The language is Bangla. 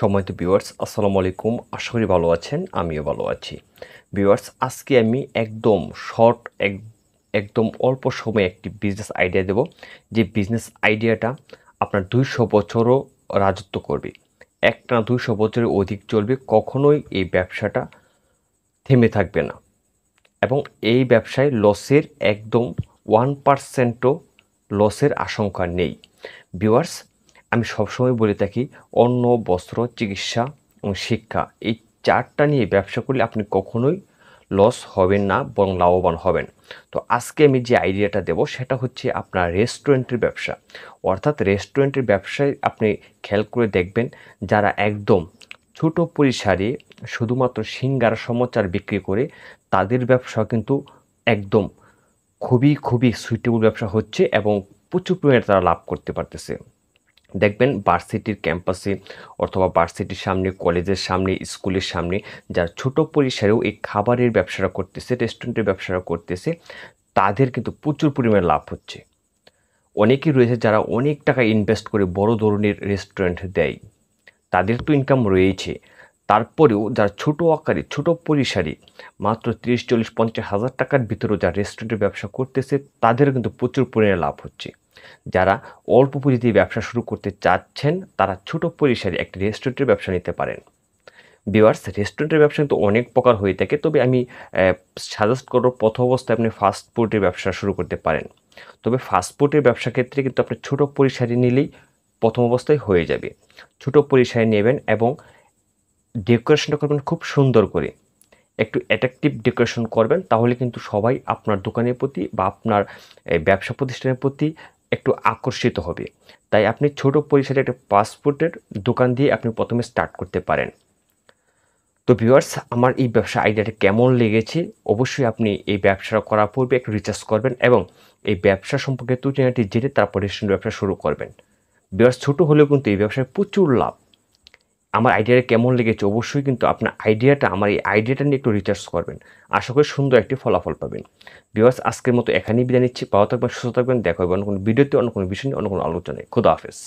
সময়ত বিওয়ার্স আসসালামু আলাইকুম আশা করি ভালো আছেন আমিও ভালো আছি বিওয়ার্স আজকে আমি একদম শর্ট এক একদম অল্প সময়ে একটি বিজনেস আইডিয়া দেব যে বিজনেস আইডিয়াটা আপনার দুইশো বছরও রাজত্ব করবে একটা না দুইশো বছরের অধিক চলবে কখনোই এই ব্যবসাটা থেমে থাকবে না এবং এই ব্যবসায় লসের একদম ওয়ান পারসেন্টও লসের আশঙ্কা নেই বিওয়ার্স আমি সবসময় বলে থাকি অন্ন বস্ত্র চিকিৎসা এবং শিক্ষা এই চারটা নিয়ে ব্যবসা করলে আপনি কখনোই লস হবেন না বরং লাভবান হবেন তো আজকে আমি যে আইডিয়াটা দেব সেটা হচ্ছে আপনার রেস্টুরেন্টের ব্যবসা অর্থাৎ রেস্টুরেন্টের ব্যবসায় আপনি খেয়াল করে দেখবেন যারা একদম ছোটো পরিসারে শুধুমাত্র সিঙ্গার সমাচার বিক্রি করে তাদের ব্যবসা কিন্তু একদম খুবই খুবই সুইটেবল ব্যবসা হচ্ছে এবং প্রচুর পরিমাণে তারা লাভ করতে পারতেছে দেখবেন ভার্সিটির ক্যাম্পাসে অথবা ভার্সিটির সামনে কলেজের সামনে স্কুলের সামনে যারা ছোট পরিসরেও এই খাবারের ব্যবসাটা করতেছে রেস্টুরেন্টের ব্যবসাটা করতেছে তাদের কিন্তু প্রচুর পরিমাণে লাভ হচ্ছে অনেকেই রয়েছে যারা অনেক টাকা ইনভেস্ট করে বড় ধরনের রেস্টুরেন্ট দেয় তাদের তো ইনকাম রয়েছে তারপরেও যারা ছোট আকারে ছোট পরিসারে মাত্র তিরিশ চল্লিশ পঞ্চাশ হাজার টাকার ভিতরেও যা রেস্টুরেন্টের ব্যবসা করতেছে তাদেরও কিন্তু প্রচুর পরিমাণে লাভ হচ্ছে যারা অল্প পুঁজিতে ব্যবসা শুরু করতে চাচ্ছেন তারা ছোট পরিসরে একটি রেস্টুরেন্টের ব্যবসা নিতে পারেন বিওয়ার্স রেস্টুরেন্টের ব্যবসা কিন্তু অনেক প্রকার হয়ে থাকে তবে আমি সাজেস্ট করব প্রথম অবস্থায় আপনি ফাস্ট ফুডের ব্যবসা শুরু করতে পারেন তবে ফাস্ট ফুডের ব্যবসা ক্ষেত্রে কিন্তু আপনি ছোট পরিসরে নিলেই প্রথম অবস্থায় হয়ে যাবে ছোট পরিসরে নেবেন এবং ডেকোরেশনটা করবেন খুব সুন্দর করে একটু অ্যাট্রাকটিভ ডেকোরেশন করবেন তাহলে কিন্তু সবাই আপনার দোকানের প্রতি বা আপনার ব্যবসা প্রতিষ্ঠানের প্রতি একটু আকর্ষিত হবে তাই আপনি ছোট পরিসরে একটা পাসপোর্টের দোকান দিয়ে আপনি প্রথমে স্টার্ট করতে পারেন তো ভিউয়ার্স আমার এই ব্যবসা আইডিয়াটা কেমন লেগেছে অবশ্যই আপনি এই ব্যবসাটা করার পূর্বে একটু রিচার্জ করবেন এবং এই ব্যবসা সম্পর্কে তুটিনাটি জেনে তারপর ব্যবসা শুরু করবেন ভিউয়ার্স ছোটো হলেও কিন্তু এই ব্যবসায় প্রচুর লাভ আমার আইডিয়াটা কেমন লেগেছে অবশ্যই কিন্তু আপনার আইডিয়াটা আমার এই আইডিয়াটা নিয়ে একটু রিচার্জ করবেন আশা করি সুন্দর একটি ফলাফল পাবেন বিবাস আজকের মতো এখানেই বিদায় নিচ্ছি পাওয়া থাকবেন সুস্থ থাকবেন দেখা হবে অন্য কোনো ভিডিওতে অন্য কোনো বিষয় নিয়ে অন্য কোনো আলোচনায় খুদা হাফেজ